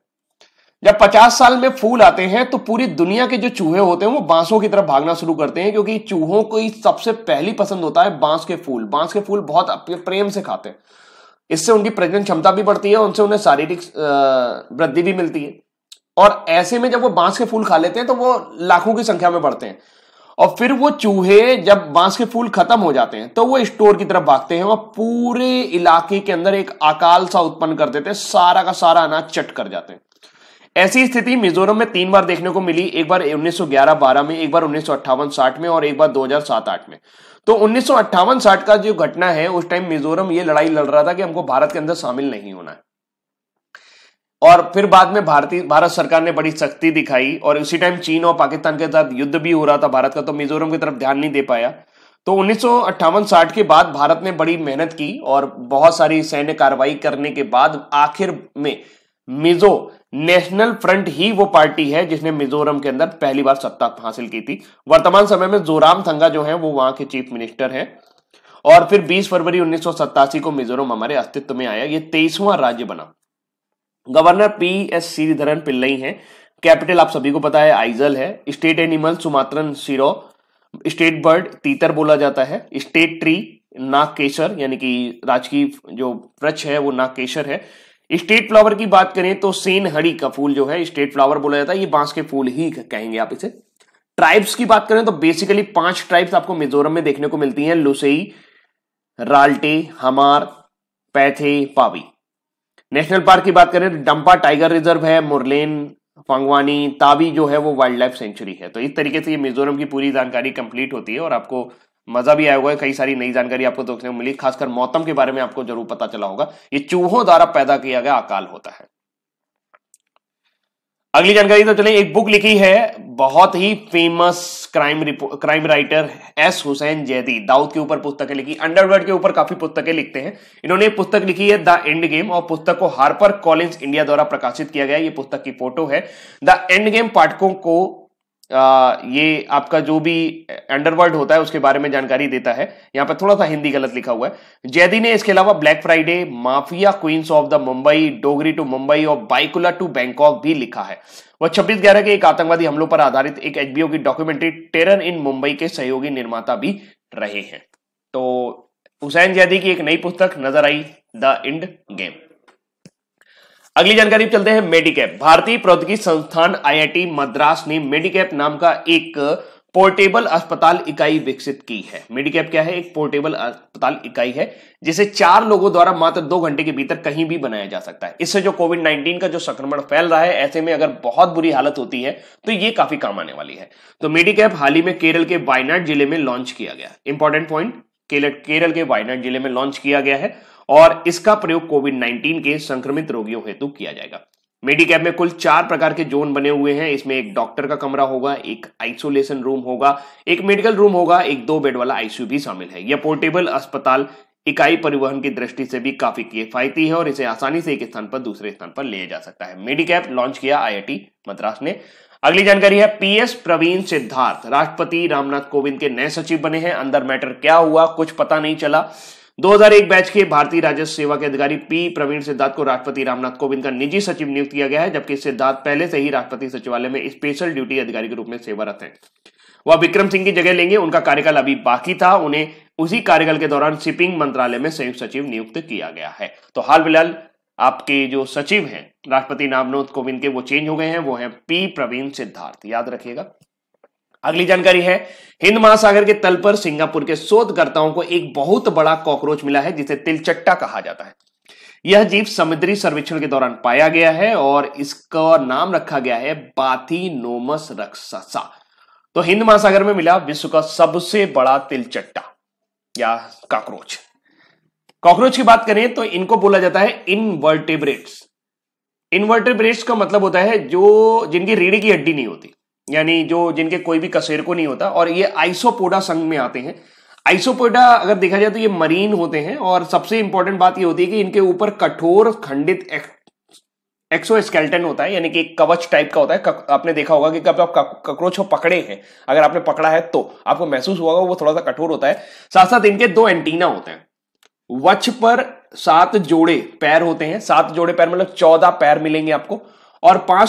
जब 50 साल में फूल आते हैं तो पूरी दुनिया के जो चूहे होते हैं वो बांसों की तरफ भागना शुरू करते हैं क्योंकि चूहों को सबसे पहली पसंद होता है बांस के फूल बांस के फूल बहुत प्रेम से खाते हैं इससे उनकी प्रजनन क्षमता भी बढ़ती है उनसे उन्हें शारीरिक वृद्धि भी मिलती है और ऐसे में जब वो बांस के फूल खा लेते हैं तो वो लाखों की संख्या में बढ़ते हैं और फिर वो चूहे जब बांस के फूल खत्म हो जाते हैं तो वो स्टोर की तरफ भागते हैं और पूरे इलाके के अंदर एक अकाल सा उत्पन्न कर देते हैं सारा का सारा अनाज चट कर जाते हैं ऐसी स्थिति मिजोरम में तीन बार देखने को मिली एक बार 1911-12 में एक बार उन्नीस सौ में और एक बार 2007-8 में तो उन्नीस सौ का जो घटना है उस टाइम मिजोरम ये लड़ाई लड़ रहा था कि हमको भारत के अंदर शामिल नहीं होना है और फिर बाद में भारतीय भारत सरकार ने बड़ी सख्ती दिखाई और उसी टाइम चीन और पाकिस्तान के साथ युद्ध भी हो रहा था भारत का तो मिजोरम की तरफ ध्यान नहीं दे पाया तो उन्नीस सौ के बाद भारत ने बड़ी मेहनत की और बहुत सारी सैन्य कार्रवाई करने के बाद आखिर में मिजो नेशनल फ्रंट ही वो पार्टी है जिसने मिजोरम के अंदर पहली बार सत्ता हासिल की थी वर्तमान समय में जोराम थंगा जो है वो वहां के चीफ मिनिस्टर हैं और फिर 20 फरवरी उन्नीस को मिजोरम हमारे अस्तित्व में आया ये तेईसवां राज्य बना governor P S Sreedharan Pillai हैं कैपिटल आप सभी को पता है आइजल है state animal Sumatran serow state bird तीतर बोला जाता है स्टेट ट्री नागकेशर यानी कि राजकीय जो वृक्ष है वो नागकेशर है स्टेट फ्लावर की बात करें तो सेन हड़ी का फूल जो है स्टेट फ्लावर बोला जाता है ये बांस के फूल ही कहेंगे आप इसे ट्राइब्स की बात करें तो बेसिकली पांच ट्राइब्स आपको मिजोरम में देखने को मिलती हैं लुसेई राल्टे हमार पैथे पावी नेशनल पार्क की बात करें तो डंपा टाइगर रिजर्व है मुरलेन फंगवानी तावी जो है वो वाइल्ड लाइफ सेंचुरी है तो इस तरीके से ये मिजोरम की पूरी जानकारी कंप्लीट होती है और आपको मजा भी आया हुआ है कई सारी नई जानकारी आपको देखने को मिली खासकर मौतम के बारे में आपको जरूर पता चला होगा ये चूहों द्वारा पैदा किया गया अकाल होता है अगली जानकारी तो चले एक बुक लिखी है बहुत ही famous crime crime writer S Hussain Zaidi Dawood के ऊपर पुस्तकें लिखी अंडरवर्ल्ड के ऊपर काफी पुस्तकें लिखते हैं इन्होंने पुस्तक लिखी है द एंड गेम और पुस्तक को हार्पर कॉलिंस इंडिया द्वारा प्रकाशित किया गया ये पुस्तक की फोटो है द एंड गेम पाठकों को ये आपका जो भी अंडरवर्ल्ड होता है उसके बारे में जानकारी देता है यहां पर थोड़ा सा हिंदी गलत लिखा हुआ है जैदी ने इसके अलावा Black Friday Mafia Queens of the Mumbai Dongri to Mumbai और बाइकुला टू बैंकॉक भी लिखा है वह छब्बीस ग्यारह के एक आतंकवादी हमलों पर आधारित एक एचबीओ की डॉक्यूमेंट्री टेरर इन मुंबई के सहयोगी निर्माता भी रहे हैं तो हुसैन जैदी की एक नई पुस्तक नजर आई द इंड गेम अगली जानकारी चलते हैं मेडिकैप भारतीय प्रौद्योगिकी संस्थान आईआईटी मद्रास ने मेडिकैप नाम का एक पोर्टेबल अस्पताल इकाई विकसित की है मेडिकैप क्या है एक पोर्टेबल अस्पताल इकाई है जिसे चार लोगों द्वारा मात्र दो घंटे के भीतर कहीं भी बनाया जा सकता है इससे जो कोविड 19 का जो संक्रमण फैल रहा है ऐसे में अगर बहुत बुरी हालत होती है तो ये काफी काम आने वाली है तो मेडिकैप हाल ही में केरल के वायनाड जिले में लॉन्च किया गया इंपॉर्टेंट पॉइंट केरल के वायनाड जिले में लॉन्च किया गया है और इसका प्रयोग कोविड 19 के संक्रमित रोगियों हेतु किया जाएगा मेडिकैप में कुल चार प्रकार के जोन बने हुए हैं इसमें एक डॉक्टर का कमरा होगा एक आइसोलेशन रूम होगा एक मेडिकल रूम होगा एक दो बेड वाला आईसीयू भी शामिल है यह पोर्टेबल अस्पताल इकाई परिवहन की दृष्टि से भी काफी किफायती है और इसे आसानी से एक स्थान पर दूसरे स्थान पर लिया जा सकता है मेडिकैप लॉन्च किया आईआईटी मद्रास ने अगली जानकारी है पीएस प्रवीण सिद्धार्थ राष्ट्रपति रामनाथ कोविंद के नए सचिव बने हैं अंदर मैटर क्या हुआ कुछ पता नहीं चला 2001 बैच के भारतीय राजस्व सेवा के अधिकारी पी प्रवीण सिद्धार्थ को राष्ट्रपति रामनाथ कोविंद का निजी सचिव नियुक्त किया गया है जबकि सिद्धार्थ पहले से ही राष्ट्रपति सचिवालय में स्पेशल ड्यूटी अधिकारी के रूप में सेवारत है वह विक्रम सिंह की जगह लेंगे उनका कार्यकाल अभी बाकी था उन्हें उसी कार्यकाल के दौरान शिपिंग मंत्रालय में संयुक्त सचिव नियुक्त किया गया है तो हाल फिलहाल आपके जो सचिव हैं राष्ट्रपति रामनाथ कोविंद के वो चेंज हो गए हैं वो हैं पी प्रवीण सिद्धार्थ याद रखिएगा अगली जानकारी है हिंद महासागर के तल पर सिंगापुर के शोधकर्ताओं को एक बहुत बड़ा कॉकरोच मिला है जिसे तिलचट्टा कहा जाता है यह जीव समुद्री सर्वेक्षण के दौरान पाया गया है और इसका नाम रखा गया है नोमस रक्षसा तो हिंद महासागर में मिला विश्व का सबसे बड़ा तिलचट्टा या काक्रोच कॉकरोच की बात करें तो इनको बोला जाता है इनवर्टिब्रेट्स इनवर्टिब्रेट्स का मतलब होता है जो जिनकी रीढ़ी की हड्डी नहीं होती यानी जो जिनके कोई भी कसेर को नहीं होता और ये आइसोपोडा संघ में आते हैं आइसोपोडा अगर देखा जाए तो ये मरीन होते हैं और सबसे इंपॉर्टेंट बात ये होती है कि इनके ऊपर कठोर खंडित एक, एक्सोस्केल्टन होता है यानी कि एक कवच टाइप का होता है कक, आपने देखा होगा कि कब आप ककरोच को पकड़े हैं अगर आपने पकड़ा है तो आपको महसूस हुआ होगा वो थोड़ा सा कठोर होता है साथ साथ इनके दो एंटीना होते हैं वच्छ पर सात जोड़े पैर होते हैं सात जोड़े पैर मतलब चौदह पैर मिलेंगे आपको और पांच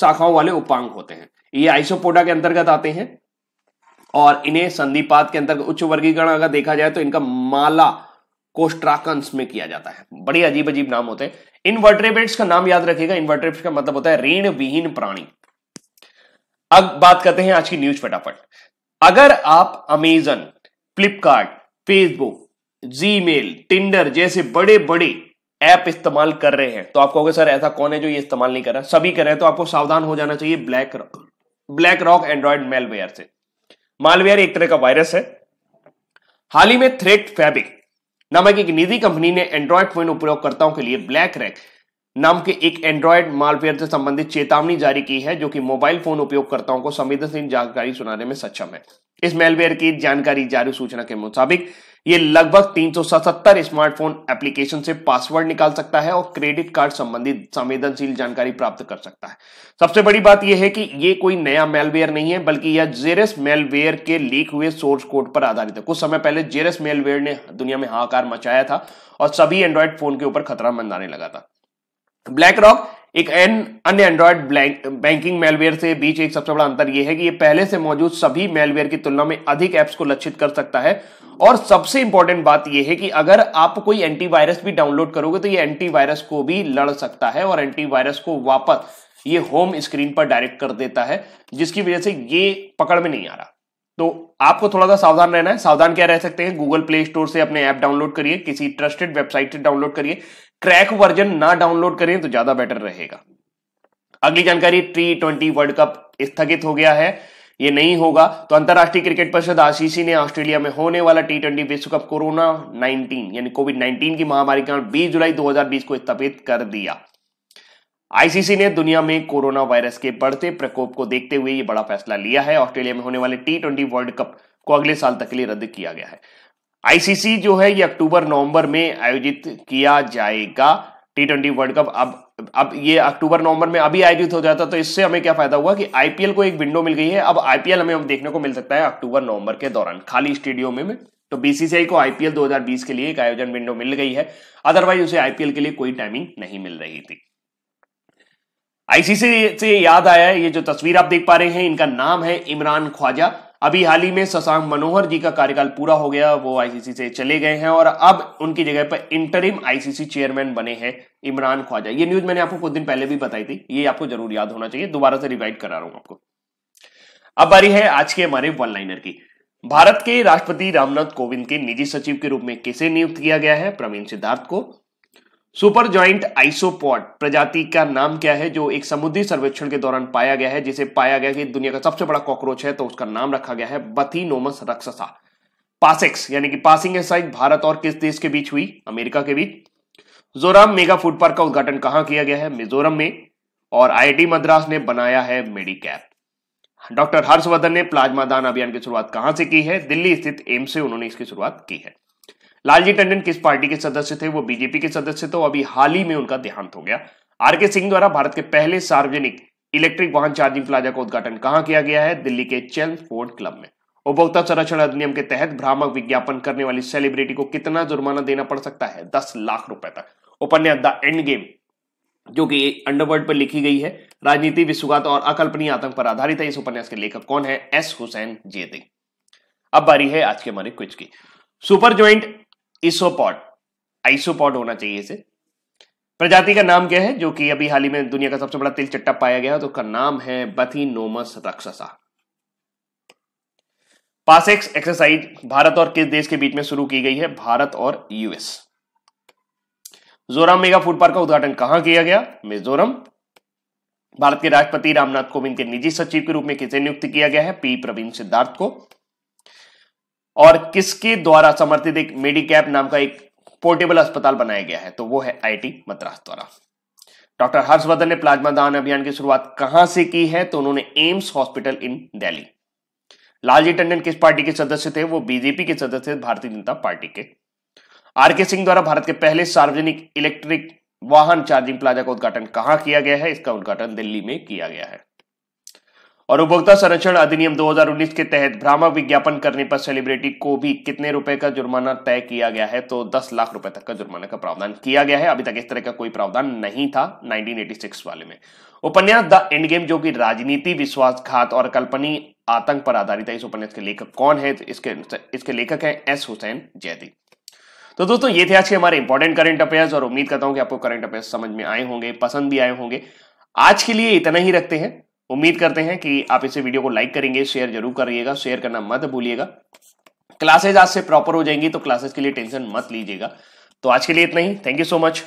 शाखाओं वाले उपांग होते हैं ये आइसोपोडा के अंतर्गत आते हैं और इन्हें संधिपात के अंतर्गत उच्च वर्गीकरण अगर देखा जाए तो इनका माला कोस्ट्राकंस में किया जाता है बड़े अजीब अजीब नाम होते हैं इनवर्टरेबेट्स का नाम याद रखिएगा इनवर्टरेबेट्स का मतलब होता है ऋण विहीन प्राणी अब बात करते हैं आज की न्यूज फटाफट अगर आप Amazon Flipkart Facebook Gmail Tinder जैसे बड़े बड़े ऐप इस्तेमाल कर रहे हैं तो आप कहोगे सर ऐसा कौन है जो ये इस्तेमाल नहीं कर रहा सभी कर रहे हैं तो आपको सावधान हो जाना चाहिए black black rock Android malware से मालवेयर एक तरह का वायरस है हाल ही में थ्रेट फैबिक नामक एक निजी कंपनी ने एंड्रॉइड फोन उपयोगकर्ताओं के लिए ब्लैक रैक नाम के एक एंड्रॉयड मालवेयर से संबंधित चेतावनी जारी की है जो कि मोबाइल फोन उपयोगकर्ताओं को संवेदनशील जानकारी सुनाने में सक्षम है इस मेलवेयर की जानकारी जारी सूचना के मुताबिक ये लगभग तीन स्मार्टफोन एप्लीकेशन से पासवर्ड निकाल सकता है और क्रेडिट कार्ड संबंधित संवेदनशील जानकारी प्राप्त कर सकता है सबसे बड़ी बात यह है कि यह कोई नया मेलवेयर नहीं है बल्कि यह जेरस मेलवेयर के लीक हुए सोर्स कोड पर आधारित है कुछ समय पहले जेरस मेलवेयर ने दुनिया में हाहाकार मचाया था और सभी एंड्रॉयड फोन के ऊपर खतरा मंदाने लगा था ब्लैक रॉक एक एन अन्य एंड्रॉयड बैंकिंग मेलवेयर से बीच एक सबसे बड़ा अंतर यह है कि यह पहले से मौजूद सभी मेलवेयर की तुलना में अधिक एप्स को लक्षित कर सकता है और सबसे इंपॉर्टेंट बात यह है कि अगर आप कोई एंटीवायरस भी डाउनलोड करोगे तो ये एंटीवायरस को भी लड़ सकता है और एंटीवायरस को वापस ये होम स्क्रीन पर डायरेक्ट कर देता है जिसकी वजह से ये पकड़ में नहीं आ रहा तो आपको थोड़ा सा सावधान रहना है सावधान क्या रह सकते हैं गूगल प्ले स्टोर से अपने ऐप डाउनलोड करिए किसी ट्रस्टेड वेबसाइट से डाउनलोड करिए क्रैक वर्जन ना डाउनलोड करें तो ज्यादा बेटर रहेगा अगली जानकारी टी ट्वेंटी वर्ल्ड कप स्थगित हो गया है ये नहीं होगा तो अंतर्राष्ट्रीय क्रिकेट परिषद आईसीसी ने ऑस्ट्रेलिया में होने वाला टी ट्वेंटी विश्व कप कोरोना 19 यानी कोविड 19 की महामारी के कारण 20 जुलाई 2020 को स्थापित कर दिया आईसीसी ने दुनिया में कोरोना वायरस के बढ़ते प्रकोप को देखते हुए यह बड़ा फैसला लिया है ऑस्ट्रेलिया में होने वाले टी ट्वेंटी वर्ल्ड कप को अगले साल तक के लिए रद्द किया गया है आईसीसी जो है ये अक्टूबर नवंबर में आयोजित किया जाएगा टी ट्वेंटी वर्ल्ड कप अब अब ये अक्टूबर नवंबर में अभी आयोजित हो जाता तो इससे हमें क्या फायदा हुआ कि आईपीएल को एक विंडो मिल गई है अब आईपीएल हमें देखने को मिल सकता है अक्टूबर नवंबर के दौरान खाली स्टेडियम में, में तो बीसीसीआई को आईपीएल 2020 के लिए एक आयोजन विंडो मिल गई है अदरवाइज उसे आईपीएल के लिए कोई टाइमिंग नहीं मिल रही थी आईसीसी से याद आया ये जो तस्वीर आप देख पा रहे हैं इनका नाम है इमरान ख्वाजा अभी हाल ही में ससांग मनोहर जी का कार्यकाल पूरा हो गया वो आईसीसी से चले गए हैं और अब उनकी जगह पर इंटरिम आईसीसी चेयरमैन बने हैं इमरान ख्वाजा ये न्यूज मैंने आपको कुछ दिन पहले भी बताई थी ये आपको जरूर याद होना चाहिए दोबारा से रिवाइड करा रहा हूं आपको अब बारी है आज के हमारे वन लाइनर की भारत के राष्ट्रपति रामनाथ कोविंद के निजी सचिव के रूप में किसे नियुक्त किया गया है प्रवीण सिद्धार्थ को सुपर ज्वाइंट आइसोपॉड प्रजाति का नाम क्या है जो एक समुद्री सर्वेक्षण के दौरान पाया गया है जिसे पाया गया कि दुनिया का सबसे बड़ा कॉकरोच है तो उसका नाम रखा गया है बथीनोमस रक्षसा पासेक्स यानी कि पासिंग एक्साइज भारत और किस देश के बीच हुई अमेरिका के बीच जोराम मेगा फूड पार्क का उद्घाटन कहां किया गया है मिजोरम में और आईआईटी मद्रास ने बनाया है मेडिकैप डॉक्टर हर्षवर्धन ने प्लाज्मा दान अभियान की शुरुआत कहां से की है दिल्ली स्थित एम्स से उन्होंने इसकी शुरुआत की है लालजी टंडन किस पार्टी के सदस्य थे वो बीजेपी के सदस्य थे अभी हाल ही में उनका देहांत हो गया आर के सिंह द्वारा भारत के पहले सार्वजनिक इलेक्ट्रिक वाहन चार्जिंग प्लाजा का उद्घाटन कहां किया गया है दिल्ली के चेल फोर्ड क्लब में उपभोक्ता संरक्षण अधिनियम के तहत भ्रामक विज्ञापन करने वाली सेलिब्रिटी को कितना जुर्माना देना पड़ सकता है दस लाख रुपए तक उपन्यास द एंड गेम जो कि अंडरवर्ल्ड पर लिखी गई है राजनीति विश्वघात और अकल्पनीय आतंक पर आधारित है इस उपन्यास के लेखक कौन है एस हुसैन जेदी अब बारी है आज के हमारे क्विज की सुपर ज्वाइंट इसोपॉड आइसोपॉड होना चाहिए इसे प्रजाति का नाम क्या है जो कि अभी हाल ही में दुनिया का सबसे बड़ा तिल चट्टा पाया गया तो उसका नाम है बथिनोमस रक्षसा पासेक्स एक्सरसाइज भारत और किस देश के बीच में शुरू की गई है भारत और US Zoram mega food park का उद्घाटन कहां किया गया मिजोरम भारत के राष्ट्रपति रामनाथ कोविंद के निजी सचिव के रूप में किसे नियुक्त किया गया है पी प्रवीण सिद्धार्थ को और किसके द्वारा समर्थित एक मेडिकैप नाम का एक पोर्टेबल अस्पताल बनाया गया है तो वो है आईटी मद्रास द्वारा डॉक्टर हर्षवर्धन ने प्लाज्मा दान अभियान की शुरुआत कहां से की है तो उन्होंने AIIMS hospital in Delhi Lalji Tandon किस पार्टी के सदस्य थे वो बीजेपी के सदस्य थे भारतीय जनता पार्टी के आर के सिंह द्वारा भारत के पहले सार्वजनिक इलेक्ट्रिक वाहन चार्जिंग प्लाजा का उद्घाटन कहां किया गया है इसका उद्घाटन दिल्ली में किया गया है और उपभोक्ता संरक्षण अधिनियम 2019 के तहत भ्रामक विज्ञापन करने पर सेलिब्रिटी को भी कितने रुपए का जुर्माना तय किया गया है तो 10 लाख रुपए तक का जुर्माना का प्रावधान किया गया है अभी तक इस तरह का कोई प्रावधान नहीं था 1986 वाले में उपन्यास द एंड गेम जो कि राजनीति विश्वासघात और कल्पनी आतंक पर आधारित है इस उपन्यास के लेखक कौन है तो इसके इसके लेखक है एस हुसैन जैदी तो दोस्तों ये थे आज के हमारे इंपॉर्टेंट करंट अफेयर्स और उम्मीद करता हूं कि आपको करंट अफेयर्स समझ में आए होंगे पसंद भी आए होंगे आज के लिए इतना ही रखते हैं उम्मीद करते हैं कि आप इसे वीडियो को लाइक करेंगे शेयर जरूर करिएगा शेयर करना मत भूलिएगा क्लासेज आज से प्रॉपर हो जाएंगी तो क्लासेज के लिए टेंशन मत लीजिएगा तो आज के लिए इतना ही थैंक यू सो मच